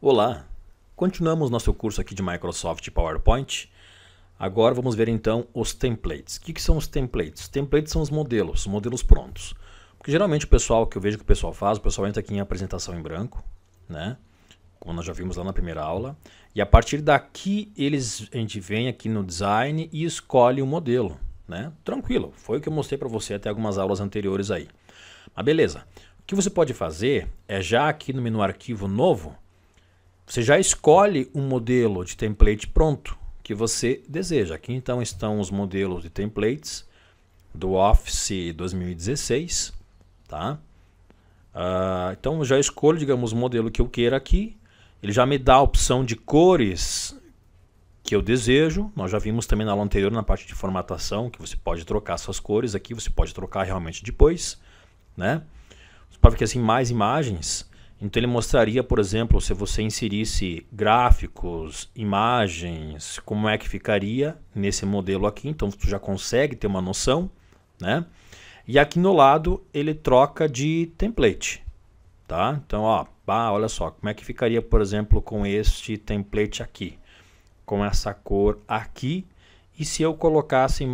Olá! Continuamos nosso curso aqui de Microsoft PowerPoint. Agora vamos ver então os templates. O que, que são os templates? templates são os modelos, os modelos prontos. Porque geralmente o pessoal, que eu vejo que o pessoal faz, o pessoal entra aqui em apresentação em branco, né? Como nós já vimos lá na primeira aula. E a partir daqui, eles, a gente vem aqui no design e escolhe o um modelo, né? Tranquilo, foi o que eu mostrei para você até algumas aulas anteriores aí. Mas beleza, o que você pode fazer é já aqui no menu arquivo novo, você já escolhe um modelo de template pronto que você deseja. Aqui então estão os modelos de templates do Office 2016, tá? Uh, então eu já escolho, digamos, o modelo que eu queira aqui. Ele já me dá a opção de cores que eu desejo. Nós já vimos também na aula anterior, na parte de formatação, que você pode trocar suas cores aqui, você pode trocar realmente depois, né? Para ver que assim mais imagens, então ele mostraria, por exemplo, se você inserisse gráficos, imagens, como é que ficaria nesse modelo aqui. Então tu já consegue ter uma noção, né? E aqui no lado ele troca de template, tá? Então, ó, ah, olha só, como é que ficaria, por exemplo, com este template aqui, com essa cor aqui, e se eu colocasse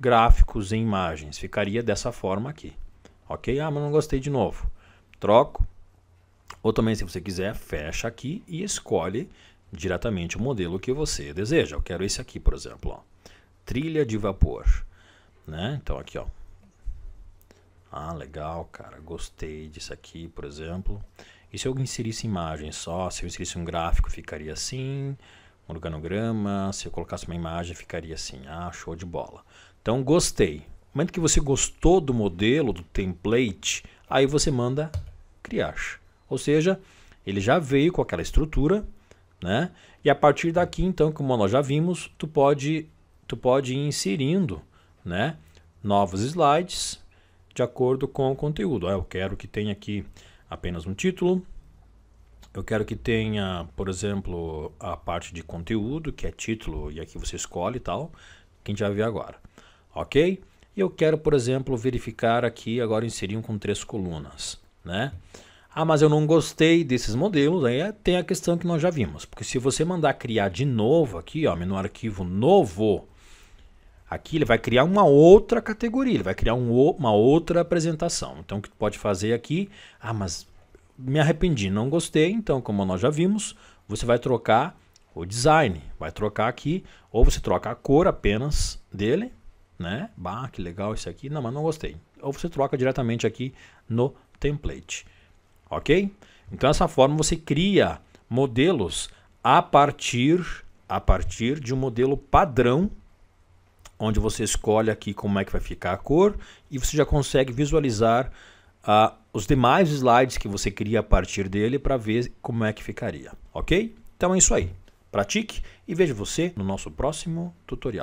gráficos e imagens, ficaria dessa forma aqui, ok? Ah, mas não gostei de novo. Troco, ou também, se você quiser, fecha aqui e escolhe diretamente o modelo que você deseja. Eu quero esse aqui, por exemplo. Ó. Trilha de vapor. Né? Então, aqui, ó. Ah, legal, cara. Gostei disso aqui, por exemplo. E se eu inserisse imagem só? Se eu inserisse um gráfico, ficaria assim. Um organograma. Se eu colocasse uma imagem, ficaria assim. Ah, show de bola. Então, gostei. No momento que você gostou do modelo, do template, aí você manda criar. Ou seja, ele já veio com aquela estrutura, né? E a partir daqui, então, como nós já vimos, tu pode, tu pode ir inserindo, né? Novos slides de acordo com o conteúdo. Ah, eu quero que tenha aqui apenas um título. Eu quero que tenha, por exemplo, a parte de conteúdo, que é título, e aqui você escolhe e tal, que a gente vai ver agora. Ok? E eu quero, por exemplo, verificar aqui, agora inserir um com três colunas, né? Ah, mas eu não gostei desses modelos. Aí é, tem a questão que nós já vimos. Porque se você mandar criar de novo aqui, ó, no arquivo novo, aqui ele vai criar uma outra categoria, ele vai criar um, uma outra apresentação. Então o que pode fazer aqui? Ah, mas me arrependi, não gostei. Então, como nós já vimos, você vai trocar o design, vai trocar aqui, ou você troca a cor apenas dele, né? Bah, que legal esse aqui. Não, mas não gostei. Ou você troca diretamente aqui no template ok? Então dessa forma você cria modelos a partir a partir de um modelo padrão onde você escolhe aqui como é que vai ficar a cor e você já consegue visualizar uh, os demais slides que você cria a partir dele para ver como é que ficaria, ok? Então é isso aí. Pratique e vejo você no nosso próximo tutorial.